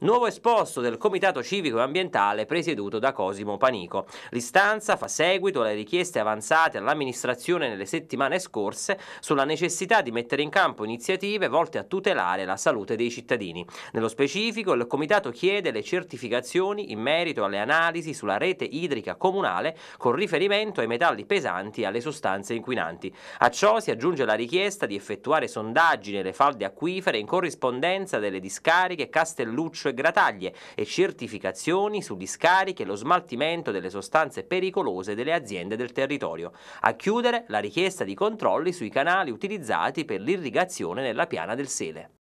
Nuovo esposto del Comitato Civico e Ambientale presieduto da Cosimo Panico. L'istanza fa seguito alle richieste avanzate all'amministrazione nelle settimane scorse sulla necessità di mettere in campo iniziative volte a tutelare la salute dei cittadini. Nello specifico il Comitato chiede le certificazioni in merito alle analisi sulla rete idrica comunale con riferimento ai metalli pesanti e alle sostanze inquinanti. A ciò si aggiunge la richiesta di effettuare sondaggi nelle falde acquifere in corrispondenza delle discariche Castelluccio e grataglie e certificazioni su discariche e lo smaltimento delle sostanze pericolose delle aziende del territorio. A chiudere la richiesta di controlli sui canali utilizzati per l'irrigazione nella piana del Sele.